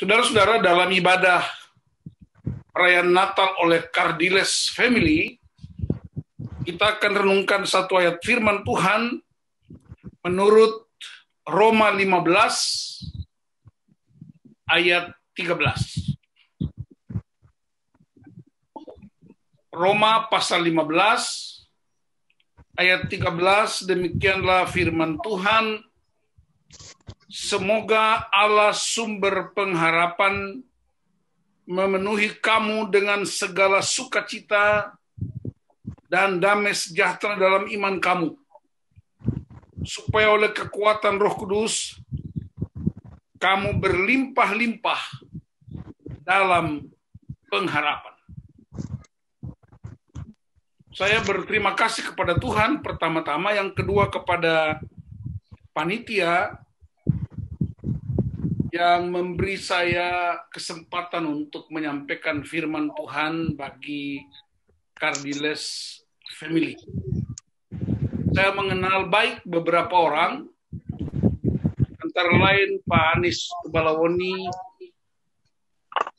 Saudara-saudara, dalam ibadah perayaan Natal oleh Cardiles Family, kita akan renungkan satu ayat firman Tuhan menurut Roma 15 ayat 13. Roma pasal 15 ayat 13 demikianlah firman Tuhan Semoga Allah sumber pengharapan memenuhi kamu dengan segala sukacita dan damai sejahtera dalam iman kamu. Supaya oleh kekuatan roh kudus, kamu berlimpah-limpah dalam pengharapan. Saya berterima kasih kepada Tuhan pertama-tama, yang kedua kepada panitia yang memberi saya kesempatan untuk menyampaikan firman Tuhan bagi Cardiles Family. Saya mengenal baik beberapa orang, antara lain Pak Anies Balawoni,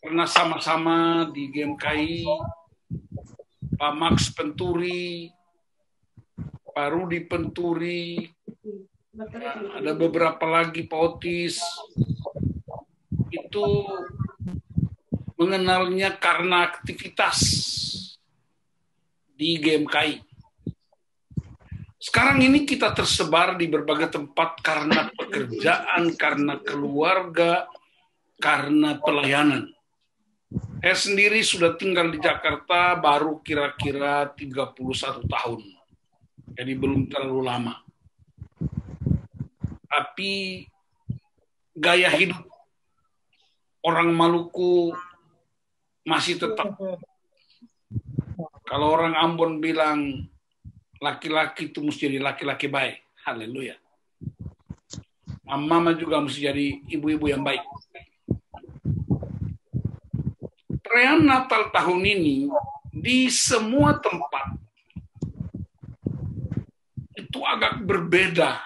pernah sama-sama di GMKI, Pak Max Penturi, Pak Rudi Penturi, ada beberapa lagi Pak Otis, itu mengenalnya karena aktivitas di GMKI. Sekarang ini kita tersebar di berbagai tempat karena pekerjaan, karena keluarga, karena pelayanan. Saya sendiri sudah tinggal di Jakarta baru kira-kira 31 tahun. Jadi belum terlalu lama. Tapi gaya hidup orang Maluku masih tetap. Kalau orang Ambon bilang laki-laki itu mesti jadi laki-laki baik. Haleluya. Mama juga mesti jadi ibu-ibu yang baik. Perayaan Natal tahun ini di semua tempat itu agak berbeda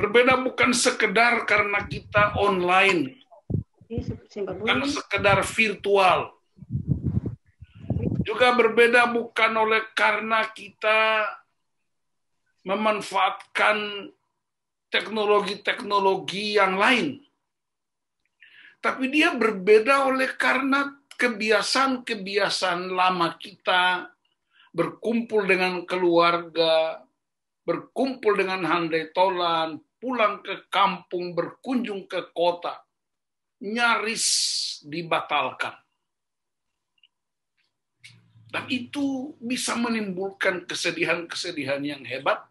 Berbeda bukan sekedar karena kita online, iya, bukan sekedar virtual. Juga berbeda bukan oleh karena kita memanfaatkan teknologi-teknologi yang lain. Tapi dia berbeda oleh karena kebiasaan-kebiasaan lama kita berkumpul dengan keluarga, berkumpul dengan handai tolan, pulang ke kampung, berkunjung ke kota, nyaris dibatalkan. Dan itu bisa menimbulkan kesedihan-kesedihan yang hebat.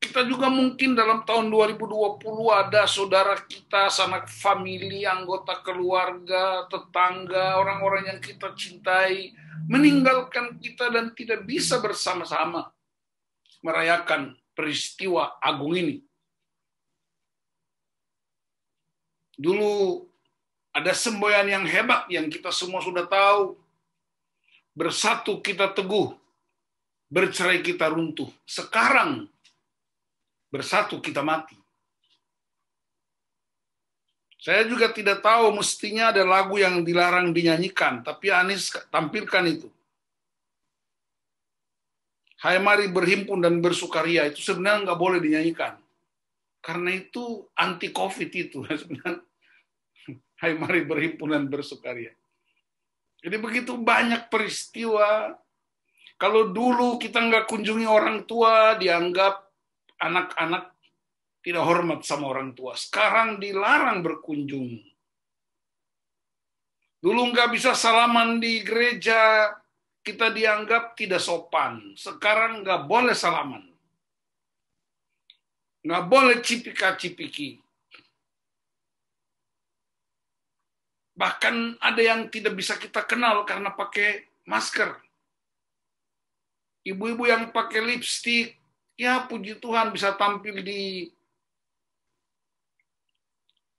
Kita juga mungkin dalam tahun 2020 ada saudara kita, sanak famili, anggota keluarga, tetangga, orang-orang yang kita cintai, meninggalkan kita dan tidak bisa bersama-sama merayakan peristiwa agung ini. Dulu ada semboyan yang hebat yang kita semua sudah tahu. Bersatu kita teguh, bercerai kita runtuh. Sekarang bersatu kita mati. Saya juga tidak tahu mestinya ada lagu yang dilarang dinyanyikan, tapi Anies tampilkan itu. Hai mari berhimpun dan bersukaria itu sebenarnya nggak boleh dinyanyikan. Karena itu anti covid itu sebenarnya. Hai mari berhimpun dan bersukaria. Jadi begitu banyak peristiwa. Kalau dulu kita nggak kunjungi orang tua, dianggap anak-anak tidak hormat sama orang tua. Sekarang dilarang berkunjung. Dulu nggak bisa salaman di gereja, kita dianggap tidak sopan. Sekarang nggak boleh salaman. Nggak boleh cipika-cipiki. Bahkan ada yang tidak bisa kita kenal karena pakai masker. Ibu-ibu yang pakai lipstick, ya puji Tuhan bisa tampil di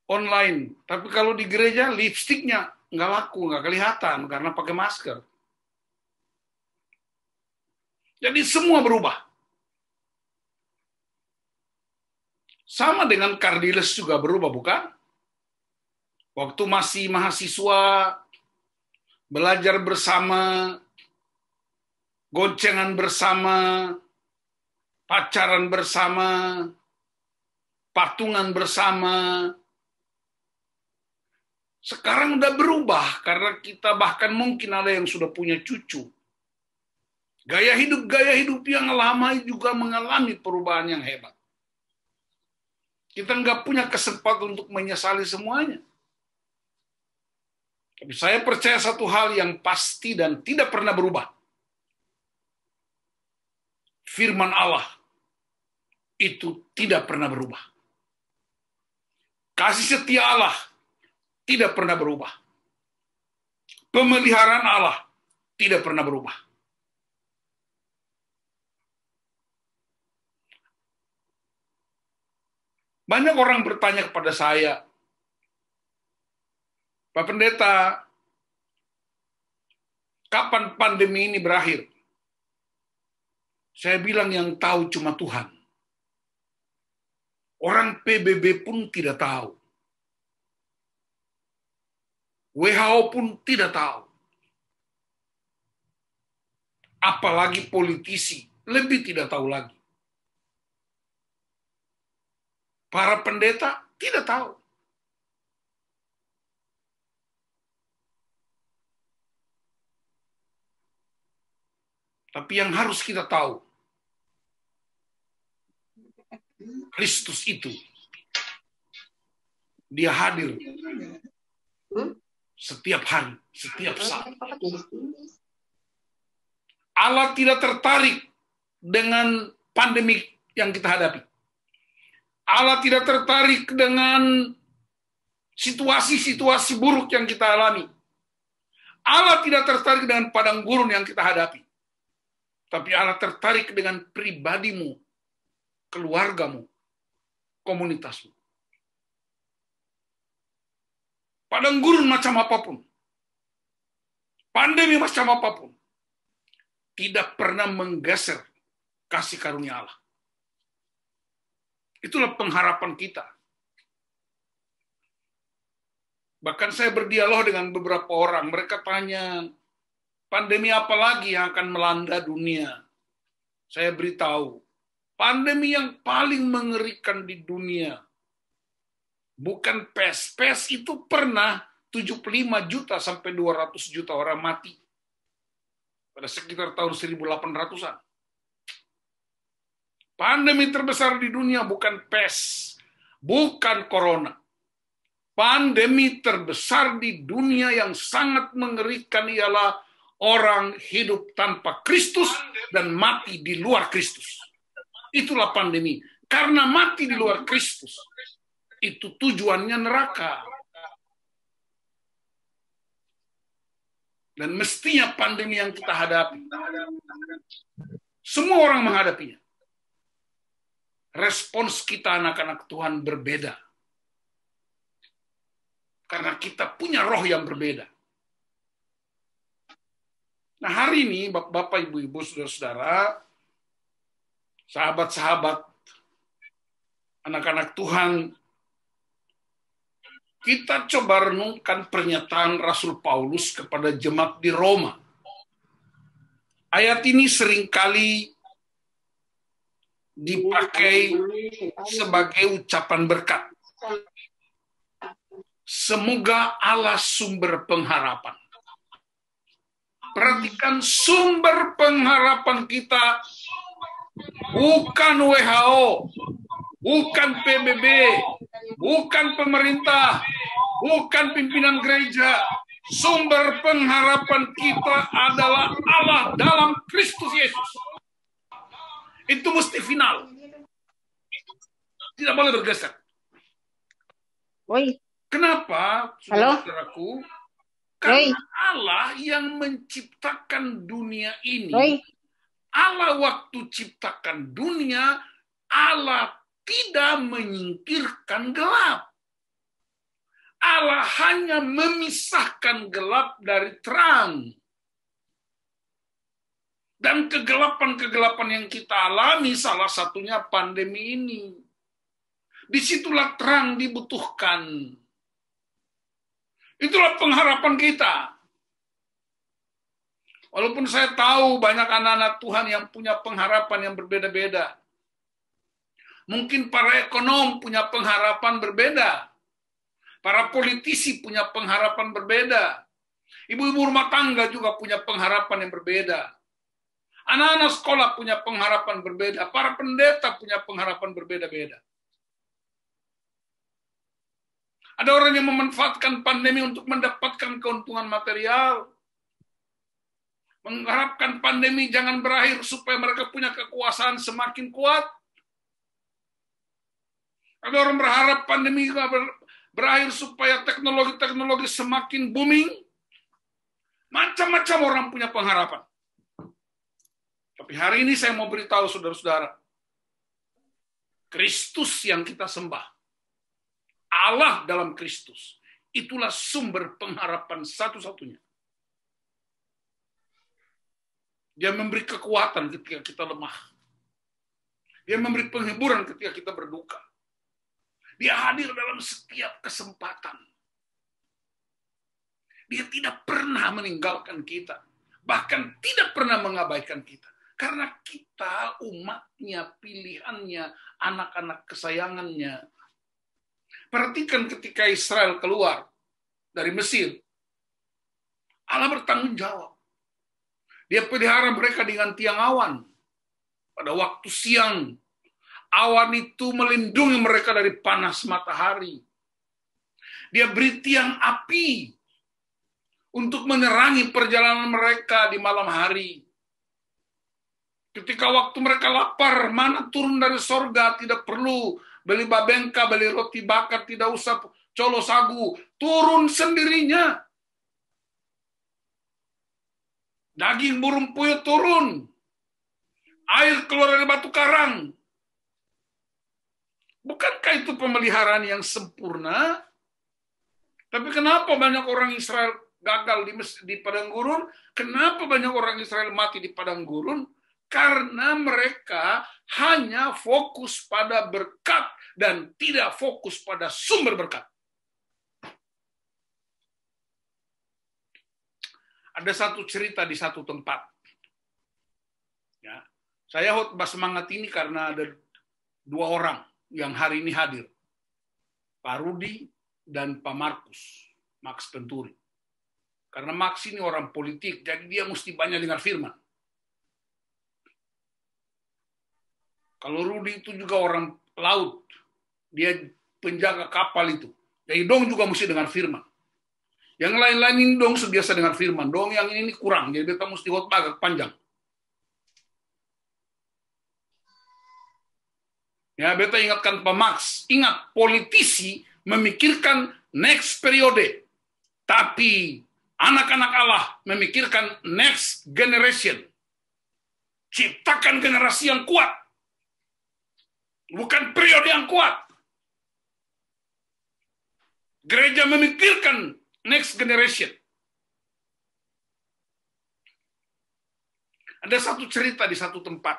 online. Tapi kalau di gereja, lipstiknya nggak laku, nggak kelihatan karena pakai masker. Jadi semua berubah. Sama dengan Kardiles juga berubah, bukan? Waktu masih mahasiswa, belajar bersama, goncengan bersama, pacaran bersama, patungan bersama. Sekarang udah berubah karena kita bahkan mungkin ada yang sudah punya cucu. Gaya hidup gaya hidup yang lama juga mengalami perubahan yang hebat. Kita nggak punya kesempatan untuk menyesali semuanya. Tapi saya percaya satu hal yang pasti dan tidak pernah berubah. Firman Allah itu tidak pernah berubah. Kasih setia Allah tidak pernah berubah. Pemeliharaan Allah tidak pernah berubah Banyak orang bertanya kepada saya, Pak Pendeta, kapan pandemi ini berakhir? Saya bilang yang tahu cuma Tuhan. Orang PBB pun tidak tahu. WHO pun tidak tahu. Apalagi politisi lebih tidak tahu lagi. Para pendeta tidak tahu. Tapi yang harus kita tahu, Kristus itu, dia hadir setiap hari, setiap saat. Allah tidak tertarik dengan pandemik yang kita hadapi. Allah tidak tertarik dengan situasi-situasi buruk yang kita alami. Allah tidak tertarik dengan padang gurun yang kita hadapi. Tapi Allah tertarik dengan pribadimu, keluargamu, komunitasmu. Padang gurun macam apapun. Pandemi macam apapun. Tidak pernah menggeser kasih karunia Allah. Itulah pengharapan kita. Bahkan saya berdialog dengan beberapa orang, mereka tanya, pandemi apa lagi yang akan melanda dunia? Saya beritahu, pandemi yang paling mengerikan di dunia bukan pes. Pes itu pernah 75 juta sampai 200 juta orang mati pada sekitar tahun 1800-an. Pandemi terbesar di dunia bukan pes, bukan corona. Pandemi terbesar di dunia yang sangat mengerikan ialah orang hidup tanpa Kristus dan mati di luar Kristus. Itulah pandemi. Karena mati di luar Kristus, itu tujuannya neraka. Dan mestinya pandemi yang kita hadapi. Semua orang menghadapinya respons kita anak-anak Tuhan berbeda. Karena kita punya roh yang berbeda. Nah hari ini Bapak, Ibu, Ibu, Saudara-saudara, sahabat-sahabat, anak-anak Tuhan, kita coba renungkan pernyataan Rasul Paulus kepada jemaat di Roma. Ayat ini seringkali dipakai sebagai ucapan berkat. Semoga Allah sumber pengharapan. Perhatikan sumber pengharapan kita bukan WHO, bukan PBB, bukan pemerintah, bukan pimpinan gereja. Sumber pengharapan kita adalah Allah dalam Kristus Yesus. Itu mesti final. Tidak boleh bergeser. Oi. Kenapa, saudaraku? Karena Oi. Allah yang menciptakan dunia ini. Oi. Allah waktu ciptakan dunia, Allah tidak menyingkirkan gelap. Allah hanya memisahkan gelap dari terang. Dan kegelapan-kegelapan yang kita alami salah satunya pandemi ini. Disitulah terang dibutuhkan. Itulah pengharapan kita. Walaupun saya tahu banyak anak-anak Tuhan yang punya pengharapan yang berbeda-beda. Mungkin para ekonom punya pengharapan berbeda. Para politisi punya pengharapan berbeda. Ibu-ibu rumah tangga juga punya pengharapan yang berbeda. Anak-anak sekolah punya pengharapan berbeda. Para pendeta punya pengharapan berbeda-beda. Ada orang yang memanfaatkan pandemi untuk mendapatkan keuntungan material. Mengharapkan pandemi jangan berakhir supaya mereka punya kekuasaan semakin kuat. Ada orang berharap pandemi berakhir supaya teknologi-teknologi semakin booming. Macam-macam orang punya pengharapan. Tapi hari ini saya mau beritahu saudara-saudara, Kristus yang kita sembah, Allah dalam Kristus, itulah sumber pengharapan satu-satunya. Dia memberi kekuatan ketika kita lemah. Dia memberi penghiburan ketika kita berduka. Dia hadir dalam setiap kesempatan. Dia tidak pernah meninggalkan kita, bahkan tidak pernah mengabaikan kita. Karena kita umatnya, pilihannya, anak-anak kesayangannya. Perhatikan ketika Israel keluar dari Mesir. Allah bertanggung jawab. Dia pelihara mereka dengan tiang awan. Pada waktu siang, awan itu melindungi mereka dari panas matahari. Dia beri tiang api untuk menerangi perjalanan mereka di malam hari. Ketika waktu mereka lapar, mana turun dari sorga, tidak perlu beli babengka, beli roti bakar, tidak usah colo sagu, turun sendirinya. Daging burung puyuh turun, air keluar dari batu karang. Bukankah itu pemeliharaan yang sempurna? Tapi kenapa banyak orang Israel gagal di, di padang gurun? Kenapa banyak orang Israel mati di padang gurun? karena mereka hanya fokus pada berkat dan tidak fokus pada sumber berkat. Ada satu cerita di satu tempat. Ya, saya khotbah semangat ini karena ada dua orang yang hari ini hadir. Pak Rudi dan Pak Markus, Max Penturi. Karena Max ini orang politik, jadi dia mesti banyak dengar firman. Kalau Rudi itu juga orang laut, dia penjaga kapal itu. Jadi dong juga mesti dengar firman. Yang lain-lain ini dong sebiasa dengar firman. Dong yang ini, kurang, jadi beta mesti khotbah agak panjang. Ya, beta ingatkan Pak Max, ingat politisi memikirkan next periode. Tapi anak-anak Allah memikirkan next generation. Ciptakan generasi yang kuat bukan periode yang kuat. Gereja memikirkan next generation. Ada satu cerita di satu tempat.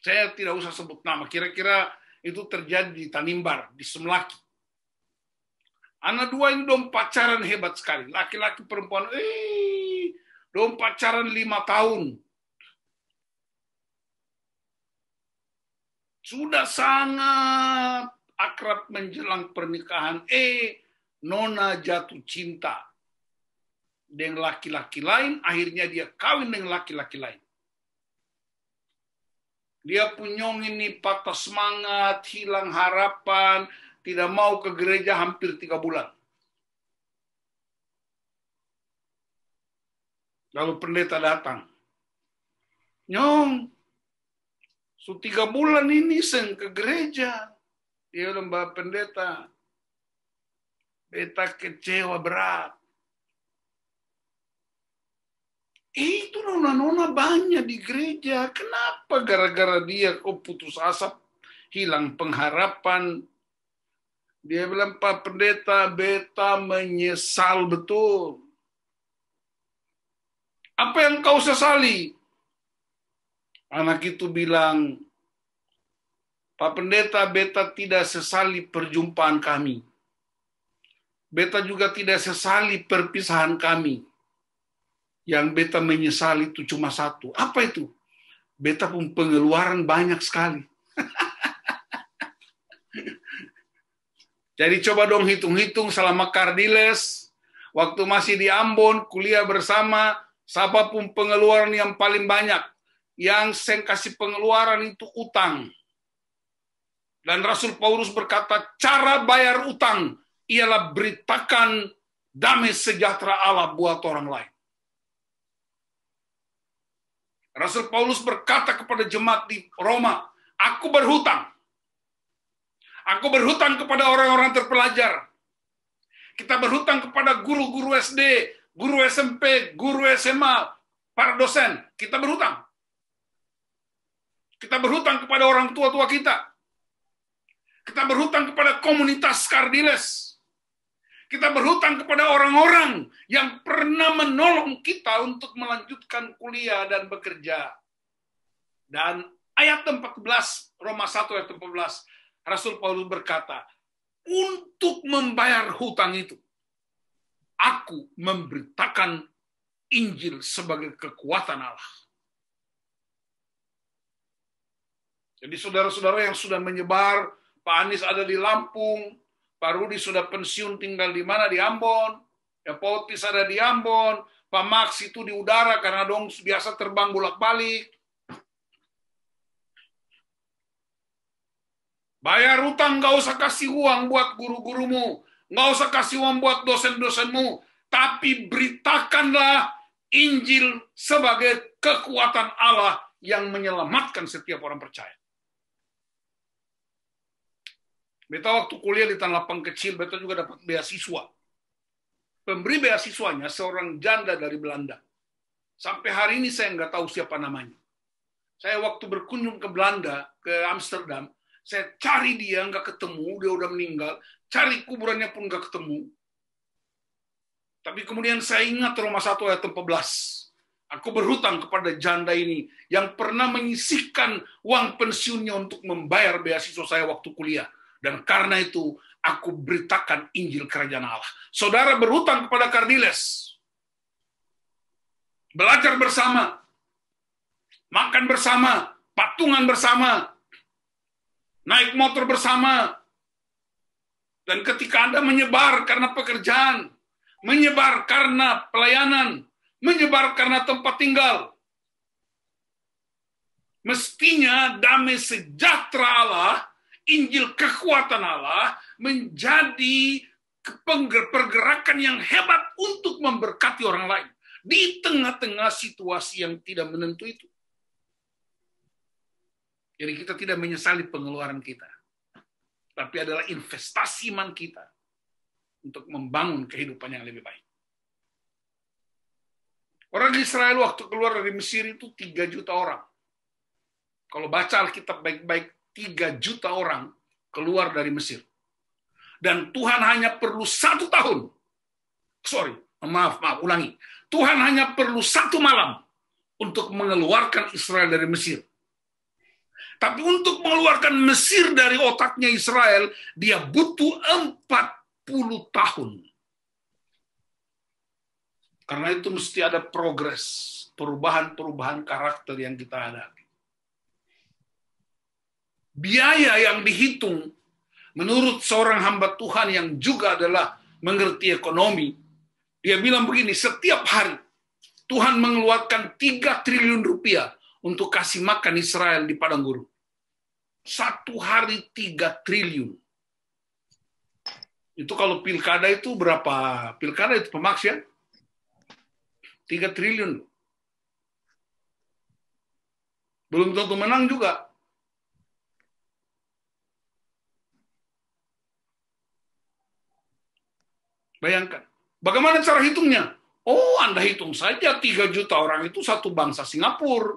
Saya tidak usah sebut nama. Kira-kira itu terjadi di Tanimbar, di Semlaki. Anak dua ini dong pacaran hebat sekali. Laki-laki perempuan, eh, dong pacaran lima tahun sudah sangat akrab menjelang pernikahan, eh Nona jatuh cinta dengan laki-laki lain, akhirnya dia kawin dengan laki-laki lain. Dia punyong ini patah semangat, hilang harapan, tidak mau ke gereja hampir tiga bulan. Lalu pendeta datang. Nyong, So tiga bulan ini sen ke gereja. Dia bilang, Mbak Pendeta, beta kecewa berat. Eh, itu nona-nona banyak di gereja. Kenapa gara-gara dia kok putus asap, hilang pengharapan. Dia bilang, Pak Pendeta, beta menyesal betul. Apa yang kau sesali? Anak itu bilang, Pak Pendeta, beta tidak sesali perjumpaan kami. Beta juga tidak sesali perpisahan kami. Yang beta menyesali itu cuma satu. Apa itu? Beta pun pengeluaran banyak sekali. Jadi coba dong hitung-hitung selama Kardiles, waktu masih di Ambon, kuliah bersama, siapapun pengeluaran yang paling banyak yang saya kasih pengeluaran itu utang. Dan Rasul Paulus berkata, cara bayar utang ialah beritakan damai sejahtera Allah buat orang lain. Rasul Paulus berkata kepada jemaat di Roma, aku berhutang. Aku berhutang kepada orang-orang terpelajar. Kita berhutang kepada guru-guru SD, guru SMP, guru SMA, para dosen. Kita berhutang. Kita berhutang kepada orang tua-tua kita. Kita berhutang kepada komunitas kardiles. Kita berhutang kepada orang-orang yang pernah menolong kita untuk melanjutkan kuliah dan bekerja. Dan ayat 14, Roma 1 ayat 14, Rasul Paulus berkata, untuk membayar hutang itu, aku memberitakan Injil sebagai kekuatan Allah. Jadi saudara-saudara yang sudah menyebar, Pak Anies ada di Lampung, Pak Rudi sudah pensiun tinggal di mana? Di Ambon. Ya, Otis ada di Ambon, Pak Max itu di udara karena dong biasa terbang bolak-balik. Bayar utang nggak usah kasih uang buat guru-gurumu, nggak usah kasih uang buat dosen-dosenmu, tapi beritakanlah Injil sebagai kekuatan Allah yang menyelamatkan setiap orang percaya. Beta waktu kuliah di tanah lapang kecil, beta juga dapat beasiswa. Pemberi beasiswanya seorang janda dari Belanda. Sampai hari ini saya nggak tahu siapa namanya. Saya waktu berkunjung ke Belanda, ke Amsterdam, saya cari dia nggak ketemu, dia udah meninggal. Cari kuburannya pun nggak ketemu. Tapi kemudian saya ingat Roma 1 ayat 14. Aku berhutang kepada janda ini yang pernah menyisihkan uang pensiunnya untuk membayar beasiswa saya waktu kuliah. Dan karena itu aku beritakan Injil Kerajaan Allah. Saudara berhutang kepada Kardiles. Belajar bersama. Makan bersama. Patungan bersama. Naik motor bersama. Dan ketika Anda menyebar karena pekerjaan, menyebar karena pelayanan, menyebar karena tempat tinggal, mestinya damai sejahtera Allah Injil kekuatan Allah menjadi pergerakan yang hebat untuk memberkati orang lain di tengah-tengah situasi yang tidak menentu itu. Jadi kita tidak menyesali pengeluaran kita. Tapi adalah investasi iman kita untuk membangun kehidupan yang lebih baik. Orang Israel waktu keluar dari Mesir itu 3 juta orang. Kalau baca Alkitab baik-baik, 3 juta orang keluar dari Mesir. Dan Tuhan hanya perlu satu tahun. Sorry, maaf, maaf, ulangi. Tuhan hanya perlu satu malam untuk mengeluarkan Israel dari Mesir. Tapi untuk mengeluarkan Mesir dari otaknya Israel, dia butuh 40 tahun. Karena itu mesti ada progres, perubahan-perubahan karakter yang kita hadapi biaya yang dihitung menurut seorang hamba Tuhan yang juga adalah mengerti ekonomi. Dia bilang begini, setiap hari Tuhan mengeluarkan 3 triliun rupiah untuk kasih makan Israel di padang gurun. Satu hari 3 triliun. Itu kalau pilkada itu berapa? Pilkada itu pemaksian? 3 triliun. Belum tentu menang juga Bayangkan. Bagaimana cara hitungnya? Oh, Anda hitung saja 3 juta orang itu satu bangsa Singapura.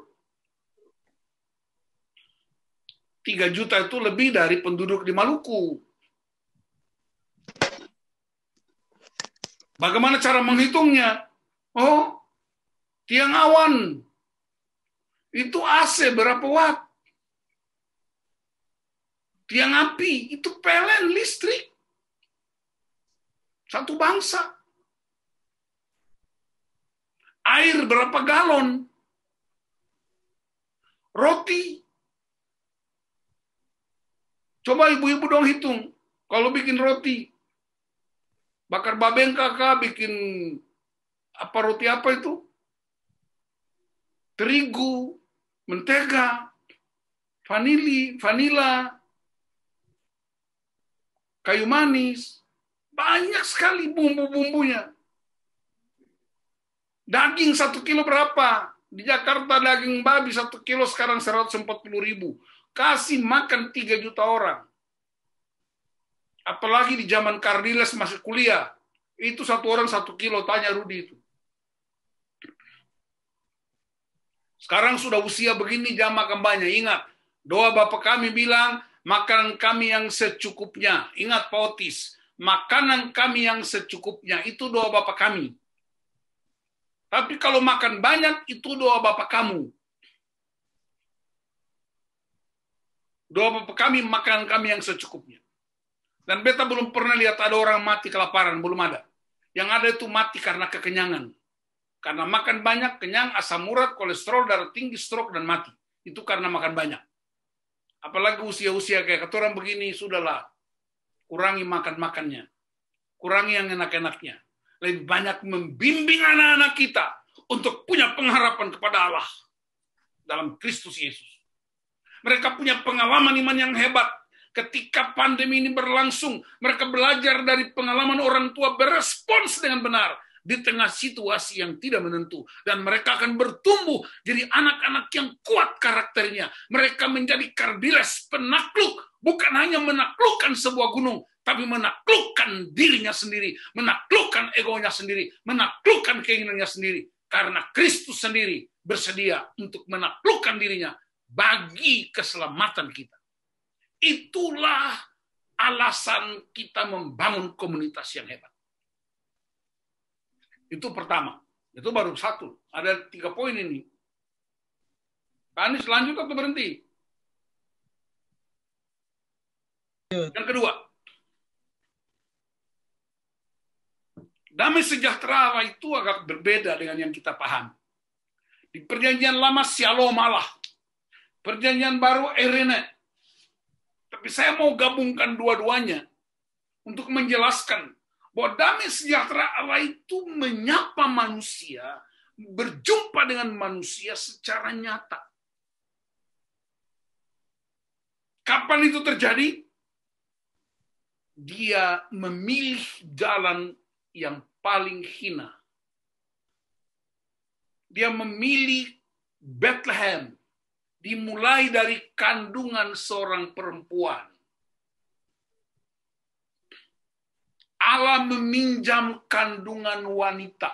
3 juta itu lebih dari penduduk di Maluku. Bagaimana cara menghitungnya? Oh, tiang awan. Itu AC berapa watt? Tiang api, itu pelen listrik. Satu bangsa. Air berapa galon? Roti. Coba ibu-ibu dong hitung. Kalau bikin roti, bakar babeng kakak bikin apa roti apa itu? Terigu, mentega, vanili, vanila, kayu manis, banyak sekali bumbu-bumbunya. Daging satu kilo berapa? Di Jakarta daging babi satu kilo sekarang 140 ribu. Kasih makan 3 juta orang. Apalagi di zaman Kardiles masih kuliah. Itu satu orang satu kilo, tanya Rudi itu. Sekarang sudah usia begini jam makan banyak. Ingat, doa Bapak kami bilang, makan kami yang secukupnya. Ingat Pak Otis, makanan kami yang secukupnya itu doa Bapak kami. Tapi kalau makan banyak itu doa Bapak kamu. Doa Bapak kami makanan kami yang secukupnya. Dan beta belum pernah lihat ada orang mati kelaparan, belum ada. Yang ada itu mati karena kekenyangan. Karena makan banyak, kenyang, asam urat, kolesterol, darah tinggi, stroke, dan mati. Itu karena makan banyak. Apalagi usia-usia kayak orang begini, sudahlah kurangi makan-makannya, kurangi yang enak-enaknya. Lebih banyak membimbing anak-anak kita untuk punya pengharapan kepada Allah dalam Kristus Yesus. Mereka punya pengalaman iman yang hebat. Ketika pandemi ini berlangsung, mereka belajar dari pengalaman orang tua berespons dengan benar di tengah situasi yang tidak menentu dan mereka akan bertumbuh jadi anak-anak yang kuat karakternya mereka menjadi kardiles penakluk bukan hanya menaklukkan sebuah gunung, tapi menaklukkan dirinya sendiri, menaklukkan egonya sendiri, menaklukkan keinginannya sendiri. Karena Kristus sendiri bersedia untuk menaklukkan dirinya bagi keselamatan kita. Itulah alasan kita membangun komunitas yang hebat. Itu pertama. Itu baru satu. Ada tiga poin ini. Pak Anies lanjut atau berhenti? Yang kedua, damai sejahtera itu agak berbeda dengan yang kita paham. Di perjanjian lama Shalom Allah, perjanjian baru erene Tapi saya mau gabungkan dua-duanya untuk menjelaskan bahwa damai sejahtera Allah itu menyapa manusia, berjumpa dengan manusia secara nyata. Kapan itu terjadi? dia memilih jalan yang paling hina. Dia memilih Bethlehem, dimulai dari kandungan seorang perempuan. Allah meminjam kandungan wanita.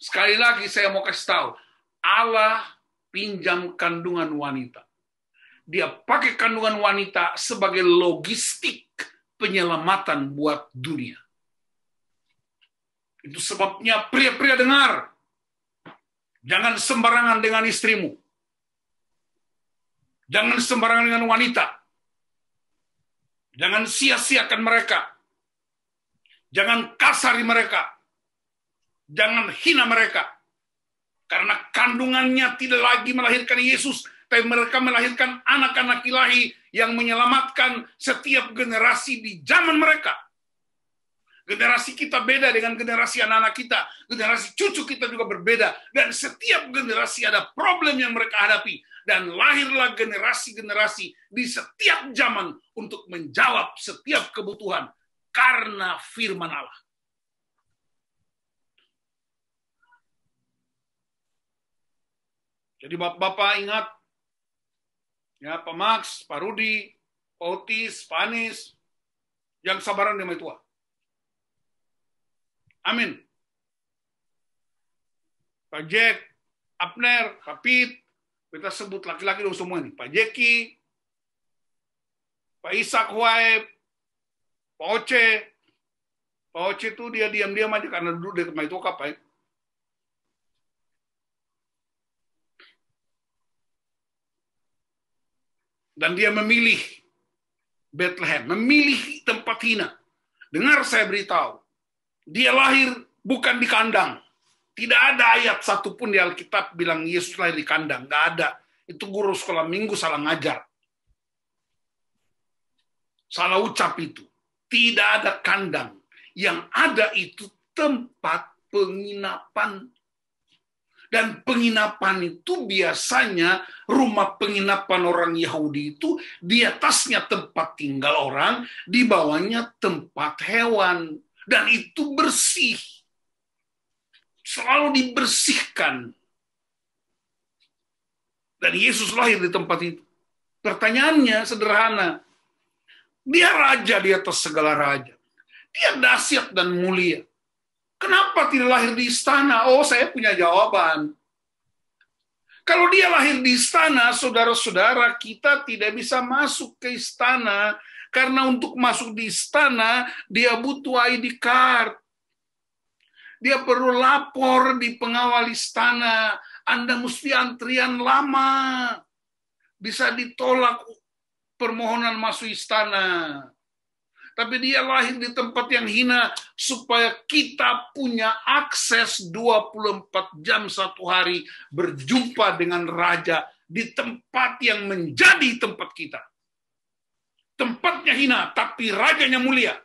Sekali lagi saya mau kasih tahu, Allah pinjam kandungan wanita. Dia pakai kandungan wanita sebagai logistik penyelamatan buat dunia. Itu sebabnya pria-pria dengar. Jangan sembarangan dengan istrimu. Jangan sembarangan dengan wanita. Jangan sia-siakan mereka. Jangan kasari mereka. Jangan hina mereka. Karena kandungannya tidak lagi melahirkan Yesus, tapi mereka melahirkan anak-anak ilahi yang menyelamatkan setiap generasi di zaman mereka. Generasi kita beda dengan generasi anak-anak kita. Generasi cucu kita juga berbeda. Dan setiap generasi ada problem yang mereka hadapi. Dan lahirlah generasi-generasi di setiap zaman untuk menjawab setiap kebutuhan. Karena firman Allah. Jadi bapak-bapak ingat ya Pak Max, Pak Rudi, Pak Otis, Pak yang sabaran di tua. Amin. Pak Jack, Abner, Pak Pit, kita sebut laki-laki dong semua ini. Pak Jeki, Pak Isak Huay, Pak Oce. Pak Oce itu dia diam-diam aja karena duduk di tempat itu apa ya? Dan dia memilih Bethlehem, memilih tempat hina. Dengar saya beritahu, dia lahir bukan di kandang. Tidak ada ayat satupun di Alkitab bilang Yesus lahir di kandang. Tidak ada. Itu guru sekolah minggu salah ngajar. Salah ucap itu. Tidak ada kandang. Yang ada itu tempat penginapan dan penginapan itu biasanya rumah penginapan orang Yahudi itu di atasnya tempat tinggal orang, di bawahnya tempat hewan. Dan itu bersih. Selalu dibersihkan. Dan Yesus lahir di tempat itu. Pertanyaannya sederhana. Dia raja di atas segala raja. Dia dahsyat dan mulia. Kenapa tidak lahir di istana? Oh, saya punya jawaban. Kalau dia lahir di istana, saudara-saudara, kita tidak bisa masuk ke istana karena untuk masuk di istana dia butuh ID card. Dia perlu lapor di pengawal istana. Anda mesti antrian lama. Bisa ditolak permohonan masuk istana tapi dia lahir di tempat yang hina supaya kita punya akses 24 jam satu hari berjumpa dengan raja di tempat yang menjadi tempat kita. Tempatnya hina, tapi rajanya mulia.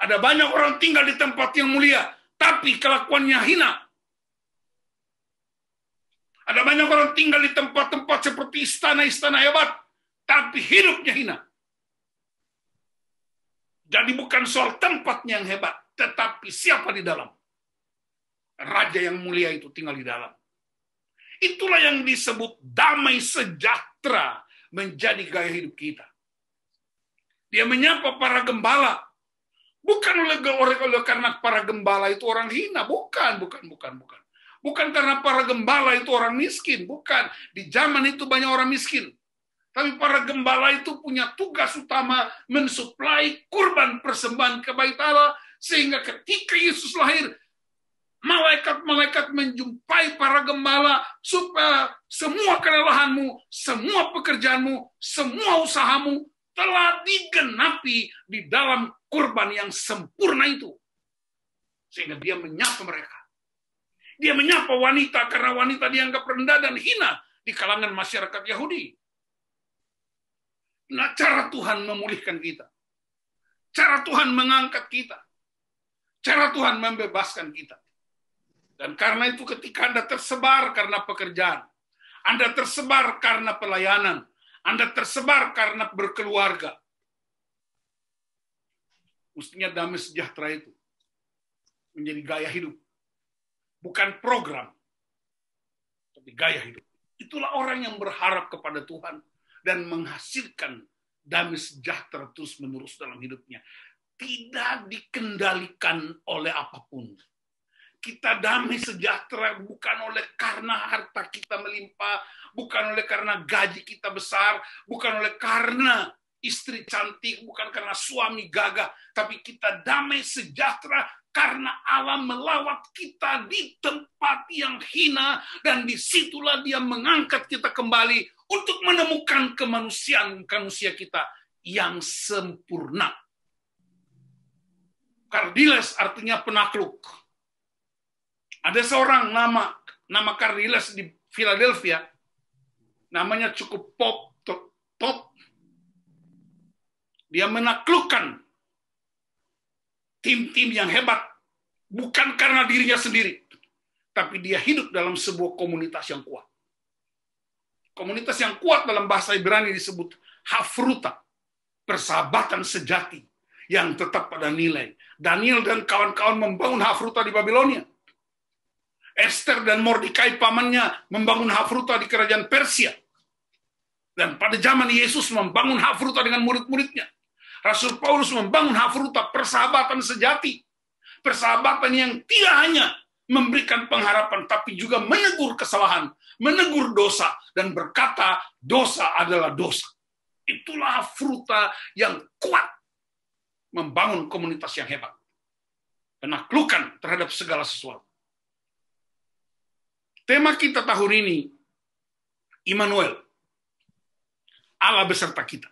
Ada banyak orang tinggal di tempat yang mulia, tapi kelakuannya hina. Ada banyak orang tinggal di tempat-tempat seperti istana-istana hebat, tapi hidupnya hina. Jadi bukan soal tempatnya yang hebat, tetapi siapa di dalam. Raja yang mulia itu tinggal di dalam. Itulah yang disebut damai sejahtera menjadi gaya hidup kita. Dia menyapa para gembala. Bukan oleh, orang oleh karena para gembala itu orang hina, bukan, bukan, bukan, bukan. Bukan karena para gembala itu orang miskin, bukan. Di zaman itu banyak orang miskin. Tapi para gembala itu punya tugas utama mensuplai kurban persembahan ke bait Allah sehingga ketika Yesus lahir malaikat-malaikat menjumpai para gembala supaya semua kelelahanmu, semua pekerjaanmu, semua usahamu telah digenapi di dalam kurban yang sempurna itu. Sehingga dia menyapa mereka. Dia menyapa wanita karena wanita dianggap rendah dan hina di kalangan masyarakat Yahudi. Nah, cara Tuhan memulihkan kita. Cara Tuhan mengangkat kita. Cara Tuhan membebaskan kita. Dan karena itu ketika Anda tersebar karena pekerjaan, Anda tersebar karena pelayanan, Anda tersebar karena berkeluarga, mestinya damai sejahtera itu menjadi gaya hidup. Bukan program, tapi gaya hidup. Itulah orang yang berharap kepada Tuhan dan menghasilkan damai sejahtera terus menerus dalam hidupnya. Tidak dikendalikan oleh apapun. Kita damai sejahtera bukan oleh karena harta kita melimpah, bukan oleh karena gaji kita besar, bukan oleh karena istri cantik, bukan karena suami gagah, tapi kita damai sejahtera karena Allah melawat kita di tempat yang hina dan disitulah dia mengangkat kita kembali untuk menemukan kemanusiaan manusia kita yang sempurna. Kardiles artinya penakluk. Ada seorang nama nama Kardiles di Philadelphia, namanya cukup pop top. Dia menaklukkan tim-tim yang hebat bukan karena dirinya sendiri, tapi dia hidup dalam sebuah komunitas yang kuat. Komunitas yang kuat dalam bahasa Ibrani disebut hafruta, persahabatan sejati yang tetap pada nilai. Daniel dan kawan-kawan membangun hafruta di Babilonia. Esther dan Mordekai pamannya membangun hafruta di kerajaan Persia. Dan pada zaman Yesus membangun hafruta dengan murid-muridnya. Rasul Paulus membangun hafruta persahabatan sejati. Persahabatan yang tidak hanya memberikan pengharapan, tapi juga menegur kesalahan, menegur dosa, dan berkata dosa adalah dosa. Itulah hafruta yang kuat membangun komunitas yang hebat. Penaklukan terhadap segala sesuatu. Tema kita tahun ini, Immanuel. Allah beserta kita.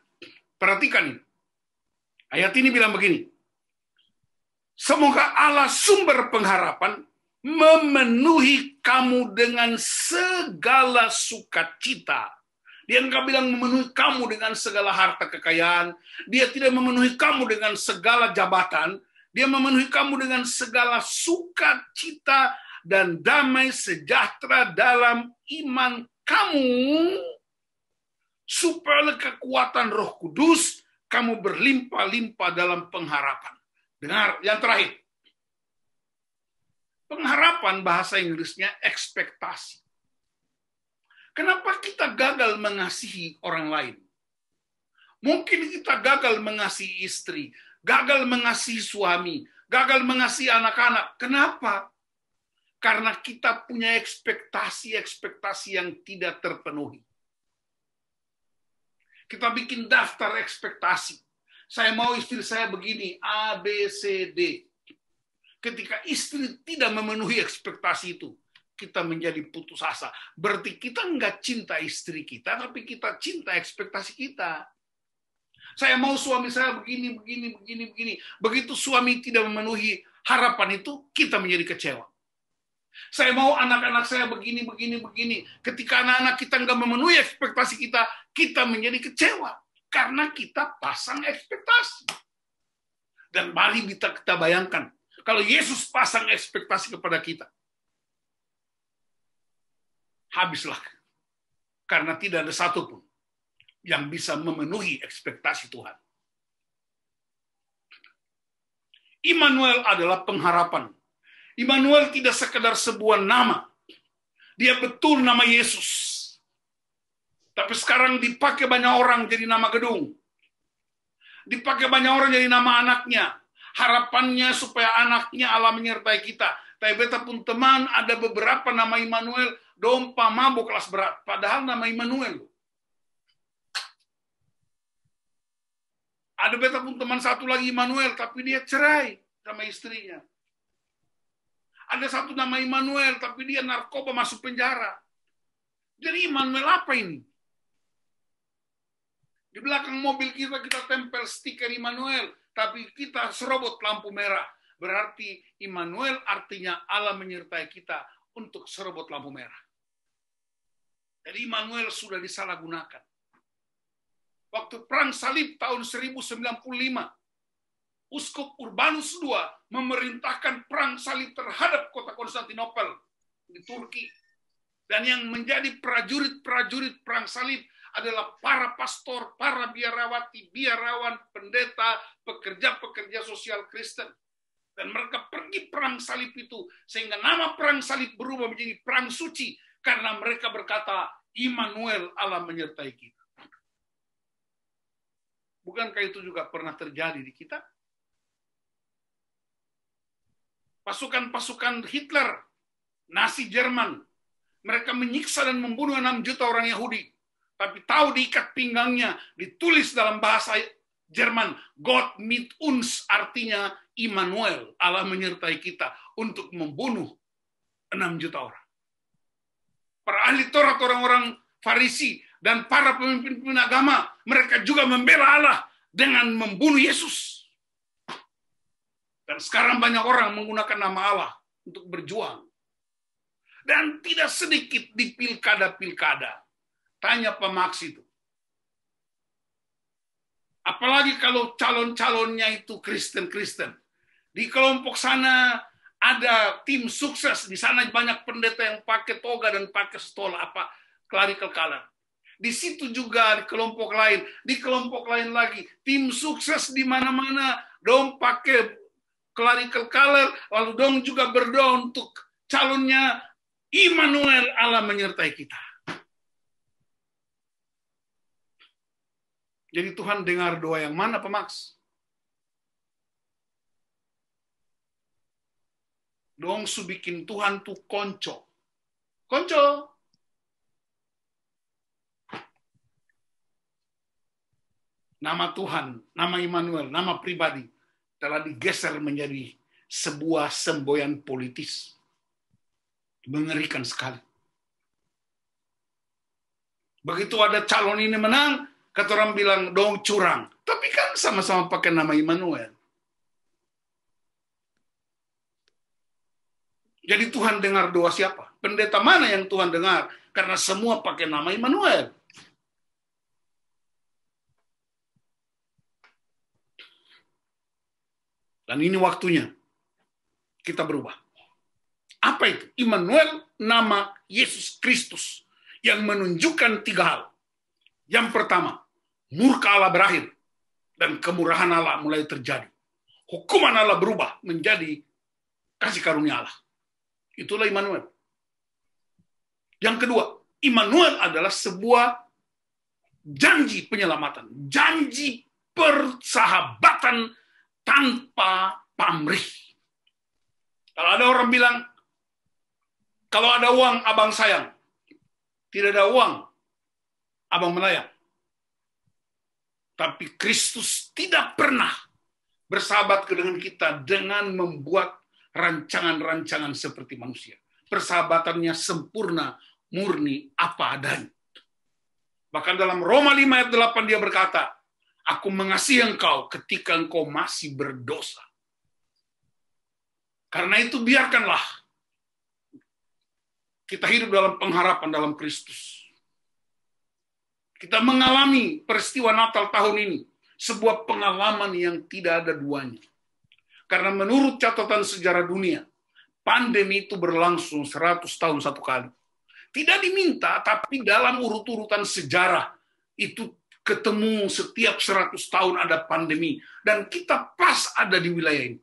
Perhatikan ini. Ayat ini bilang begini. Semoga Allah sumber pengharapan memenuhi kamu dengan segala sukacita. Dia enggak bilang memenuhi kamu dengan segala harta kekayaan. Dia tidak memenuhi kamu dengan segala jabatan. Dia memenuhi kamu dengan segala sukacita dan damai sejahtera dalam iman kamu. Supaya kekuatan roh kudus kamu berlimpah-limpah dalam pengharapan. Dengar, yang terakhir. Pengharapan bahasa Inggrisnya ekspektasi. Kenapa kita gagal mengasihi orang lain? Mungkin kita gagal mengasihi istri, gagal mengasihi suami, gagal mengasihi anak-anak. Kenapa? Karena kita punya ekspektasi-ekspektasi yang tidak terpenuhi. Kita bikin daftar ekspektasi. Saya mau istri saya begini, A, B, C, D. Ketika istri tidak memenuhi ekspektasi itu, kita menjadi putus asa. Berarti kita nggak cinta istri kita, tapi kita cinta ekspektasi kita. Saya mau suami saya begini, begini, begini, begini. Begitu suami tidak memenuhi harapan itu, kita menjadi kecewa. Saya mau anak-anak saya begini, begini, begini. Ketika anak-anak kita nggak memenuhi ekspektasi kita, kita menjadi kecewa karena kita pasang ekspektasi. Dan mari kita, kita bayangkan, kalau Yesus pasang ekspektasi kepada kita, habislah. Karena tidak ada satupun yang bisa memenuhi ekspektasi Tuhan. Immanuel adalah pengharapan. Immanuel tidak sekedar sebuah nama. Dia betul nama Yesus tapi sekarang dipakai banyak orang jadi nama gedung. Dipakai banyak orang jadi nama anaknya. Harapannya supaya anaknya Allah menyertai kita. Tapi beta pun teman ada beberapa nama Immanuel dompa mabuk kelas berat. Padahal nama Immanuel. Ada beta pun teman satu lagi Immanuel, tapi dia cerai sama istrinya. Ada satu nama Immanuel, tapi dia narkoba masuk penjara. Jadi Immanuel apa ini? Di belakang mobil kita kita tempel stiker Immanuel, tapi kita serobot lampu merah. Berarti Immanuel artinya Allah menyertai kita untuk serobot lampu merah. Jadi Immanuel sudah disalahgunakan. Waktu perang salib tahun 1095, Uskup Urbanus II memerintahkan perang salib terhadap kota Konstantinopel di Turki. Dan yang menjadi prajurit-prajurit perang salib adalah para pastor, para biarawati, biarawan, pendeta, pekerja-pekerja sosial Kristen. Dan mereka pergi perang salib itu sehingga nama perang salib berubah menjadi perang suci karena mereka berkata Immanuel Allah menyertai kita. Bukankah itu juga pernah terjadi di kita? Pasukan-pasukan Hitler, Nazi Jerman, mereka menyiksa dan membunuh 6 juta orang Yahudi tapi tahu diikat pinggangnya, ditulis dalam bahasa Jerman, God mit uns, artinya Immanuel, Allah menyertai kita untuk membunuh 6 juta orang. Para ahli Taurat orang-orang Farisi dan para pemimpin-pemimpin agama, mereka juga membela Allah dengan membunuh Yesus. Dan sekarang banyak orang menggunakan nama Allah untuk berjuang. Dan tidak sedikit di pilkada-pilkada Tanya Pak itu. Apalagi kalau calon-calonnya itu Kristen-Kristen. Di kelompok sana ada tim sukses. Di sana banyak pendeta yang pakai toga dan pakai stola apa clerical color. Di situ juga di kelompok lain, di kelompok lain lagi. Tim sukses di mana-mana dong pakai clerical color, lalu dong juga berdoa untuk calonnya Immanuel Allah menyertai kita. Jadi Tuhan dengar doa yang mana, Pemaks? su bikin Tuhan tuh konco. Konco. Nama Tuhan, nama Immanuel, nama pribadi telah digeser menjadi sebuah semboyan politis. Mengerikan sekali. Begitu ada calon ini menang, kata orang bilang dong curang. Tapi kan sama-sama pakai nama Immanuel. Jadi Tuhan dengar doa siapa? Pendeta mana yang Tuhan dengar? Karena semua pakai nama Immanuel. Dan ini waktunya kita berubah. Apa itu? Immanuel nama Yesus Kristus yang menunjukkan tiga hal. Yang pertama, murka Allah berakhir dan kemurahan Allah mulai terjadi. Hukuman Allah berubah menjadi kasih karunia Allah. Itulah Immanuel. Yang kedua, Immanuel adalah sebuah janji penyelamatan, janji persahabatan tanpa pamrih. Kalau ada orang bilang, kalau ada uang, abang sayang. Tidak ada uang, abang melayang. Tapi Kristus tidak pernah bersahabat dengan kita dengan membuat rancangan-rancangan seperti manusia. Persahabatannya sempurna, murni, apa adanya. Bahkan dalam Roma 5 ayat 8 dia berkata, Aku mengasihi engkau ketika engkau masih berdosa. Karena itu biarkanlah kita hidup dalam pengharapan dalam Kristus. Kita mengalami peristiwa Natal tahun ini. Sebuah pengalaman yang tidak ada duanya. Karena menurut catatan sejarah dunia, pandemi itu berlangsung 100 tahun satu kali. Tidak diminta, tapi dalam urut-urutan sejarah, itu ketemu setiap 100 tahun ada pandemi. Dan kita pas ada di wilayah ini.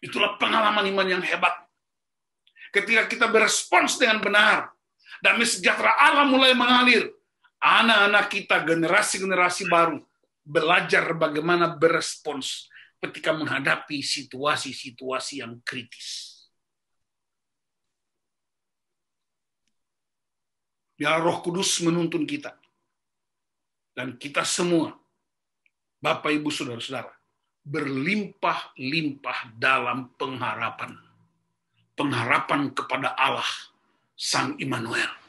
Itulah pengalaman iman yang hebat. Ketika kita berespons dengan benar, damai sejahtera Allah mulai mengalir, anak-anak kita, generasi-generasi baru, belajar bagaimana berespons ketika menghadapi situasi-situasi yang kritis. Biar roh kudus menuntun kita. Dan kita semua, Bapak, Ibu, Saudara-saudara, berlimpah-limpah dalam pengharapan. Pengharapan kepada Allah, Sang Immanuel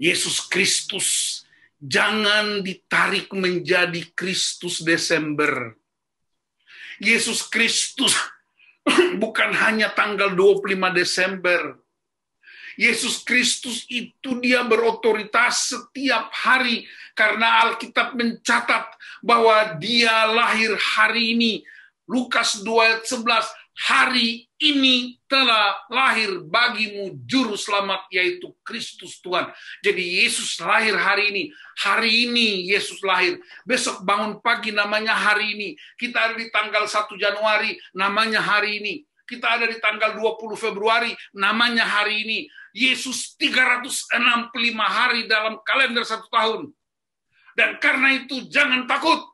Yesus Kristus. Jangan ditarik menjadi Kristus Desember. Yesus Kristus bukan hanya tanggal 25 Desember. Yesus Kristus itu dia berotoritas setiap hari karena Alkitab mencatat bahwa dia lahir hari ini. Lukas 2 ayat 11 hari ini telah lahir bagimu juru selamat yaitu Kristus Tuhan. Jadi Yesus lahir hari ini. Hari ini Yesus lahir. Besok bangun pagi namanya hari ini. Kita ada di tanggal 1 Januari namanya hari ini. Kita ada di tanggal 20 Februari namanya hari ini. Yesus 365 hari dalam kalender satu tahun. Dan karena itu jangan takut.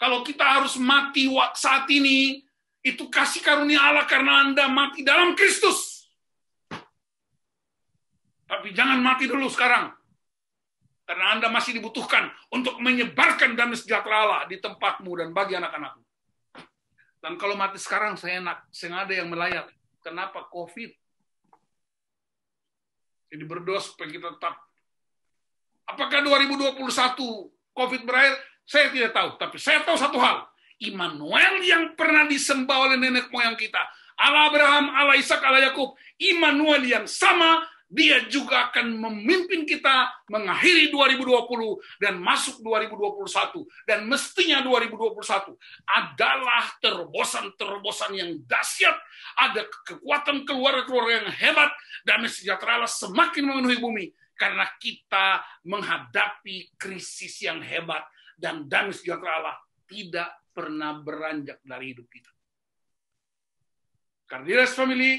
Kalau kita harus mati saat ini, itu kasih karunia Allah karena Anda mati dalam Kristus. Tapi jangan mati dulu sekarang. Karena Anda masih dibutuhkan untuk menyebarkan damai sejahtera Allah di tempatmu dan bagi anak-anakmu. Dan kalau mati sekarang, saya enak. Sengaja ada yang melayat. Kenapa? Covid. Jadi berdoa supaya kita tetap. Apakah 2021 Covid berakhir? Saya tidak tahu. Tapi saya tahu satu hal Immanuel yang pernah disembah oleh nenek moyang kita. Allah Abraham, Allah Ishak, Allah Yakub, Immanuel yang sama, dia juga akan memimpin kita mengakhiri 2020 dan masuk 2021 dan mestinya 2021 adalah terobosan-terobosan yang dahsyat, ada kekuatan keluar keluar yang hebat dan sejahteralah semakin memenuhi bumi karena kita menghadapi krisis yang hebat dan damai sejahtera Allah tidak pernah beranjak dari hidup kita. Kardiras family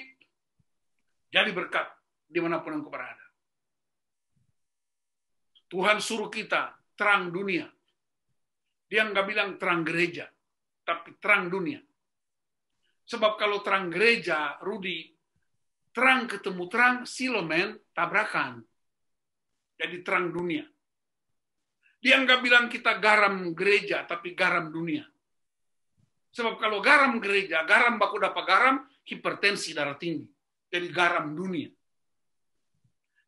jadi berkat dimanapun engkau berada. Tuhan suruh kita terang dunia. Dia nggak bilang terang gereja, tapi terang dunia. Sebab kalau terang gereja, Rudi, terang ketemu terang, silomen, tabrakan. Jadi terang dunia. Dia nggak bilang kita garam gereja, tapi garam dunia. Sebab kalau garam gereja, garam baku dapat garam, hipertensi darah tinggi. Jadi garam dunia.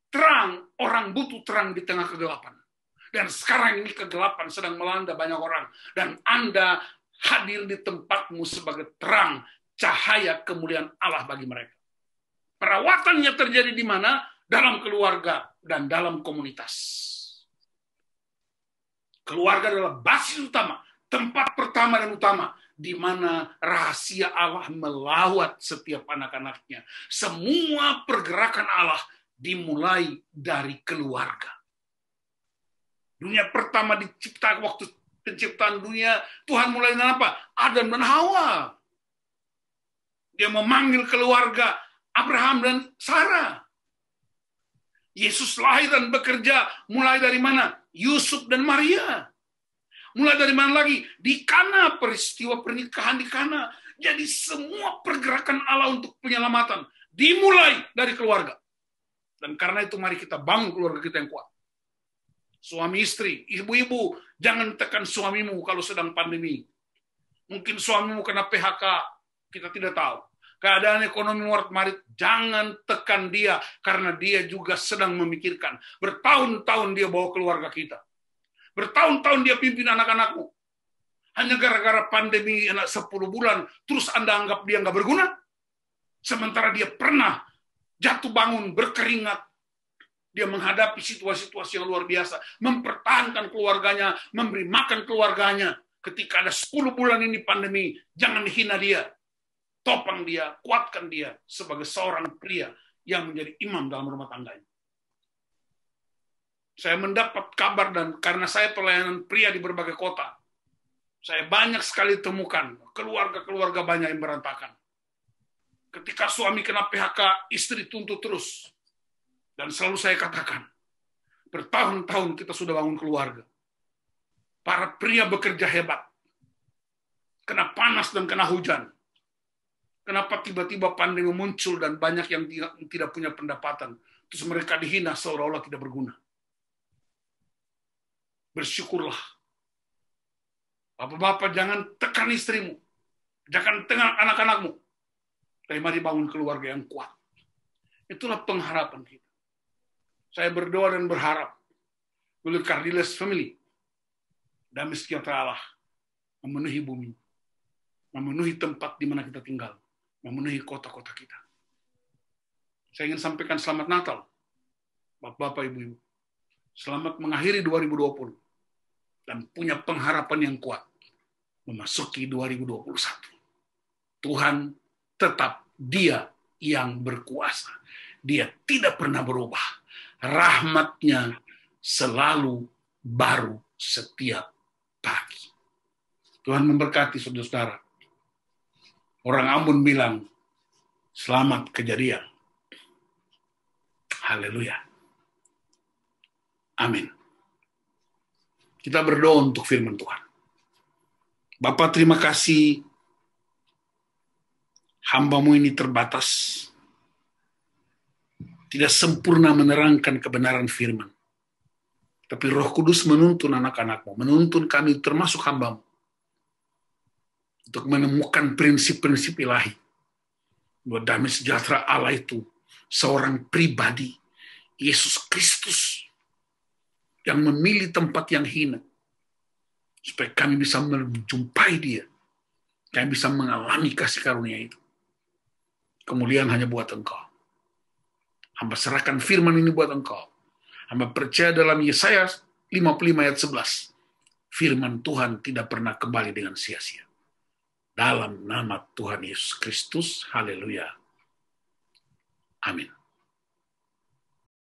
Terang, orang butuh terang di tengah kegelapan. Dan sekarang ini kegelapan sedang melanda banyak orang. Dan Anda hadir di tempatmu sebagai terang, cahaya kemuliaan Allah bagi mereka. Perawatannya terjadi di mana? Dalam keluarga dan dalam komunitas. Keluarga adalah basis utama, tempat pertama dan utama di mana rahasia Allah melawat setiap anak-anaknya. Semua pergerakan Allah dimulai dari keluarga. Dunia pertama dicipta waktu penciptaan dunia, Tuhan mulai dengan apa? Adam dan Hawa. Dia memanggil keluarga Abraham dan Sarah. Yesus lahir dan bekerja mulai dari mana? Yusuf dan Maria. Mulai dari mana lagi? Di Kana peristiwa pernikahan di Kana. Jadi semua pergerakan Allah untuk penyelamatan dimulai dari keluarga. Dan karena itu mari kita bangun keluarga kita yang kuat. Suami istri, ibu-ibu, jangan tekan suamimu kalau sedang pandemi. Mungkin suamimu kena PHK, kita tidak tahu. Keadaan ekonomi warat Marit, jangan tekan dia karena dia juga sedang memikirkan. Bertahun-tahun dia bawa keluarga kita. Bertahun-tahun dia pimpin anak-anakmu. Hanya gara-gara pandemi anak 10 bulan, terus Anda anggap dia nggak berguna? Sementara dia pernah jatuh bangun, berkeringat, dia menghadapi situasi-situasi yang luar biasa, mempertahankan keluarganya, memberi makan keluarganya. Ketika ada 10 bulan ini pandemi, jangan hina dia. Topang dia, kuatkan dia sebagai seorang pria yang menjadi imam dalam rumah tangganya. Saya mendapat kabar dan karena saya pelayanan pria di berbagai kota, saya banyak sekali temukan keluarga-keluarga banyak yang berantakan. Ketika suami kena PHK, istri tuntut terus. Dan selalu saya katakan, bertahun-tahun kita sudah bangun keluarga. Para pria bekerja hebat. Kena panas dan kena hujan. Kenapa tiba-tiba pandemi muncul dan banyak yang tidak punya pendapatan. Terus mereka dihina seolah-olah tidak berguna bersyukurlah. Bapak-bapak jangan tekan istrimu. Jangan tekan anak-anakmu. Tapi mari bangun keluarga yang kuat. Itulah pengharapan kita. Saya berdoa dan berharap melalui Cardiles Family dan sejahtera Allah memenuhi bumi, memenuhi tempat di mana kita tinggal, memenuhi kota-kota kita. Saya ingin sampaikan selamat Natal, Bapak-Bapak, Ibu-Ibu. Selamat mengakhiri 2020 dan punya pengharapan yang kuat memasuki 2021. Tuhan tetap dia yang berkuasa. Dia tidak pernah berubah. Rahmatnya selalu baru setiap pagi. Tuhan memberkati saudara-saudara. Orang Ambon bilang, selamat kejadian. Haleluya. Amin. Kita berdoa untuk firman Tuhan. Bapak terima kasih hambamu ini terbatas. Tidak sempurna menerangkan kebenaran firman. Tapi roh kudus menuntun anak-anakmu, menuntun kami termasuk hambamu. Untuk menemukan prinsip-prinsip ilahi. Bahwa damai sejahtera Allah itu seorang pribadi, Yesus Kristus yang memilih tempat yang hina. Supaya kami bisa menjumpai dia. Kami bisa mengalami kasih karunia itu. Kemuliaan hanya buat engkau. Hamba serahkan firman ini buat engkau. Hamba percaya dalam Yesaya 55 ayat 11. Firman Tuhan tidak pernah kembali dengan sia-sia. Dalam nama Tuhan Yesus Kristus, haleluya. Amin.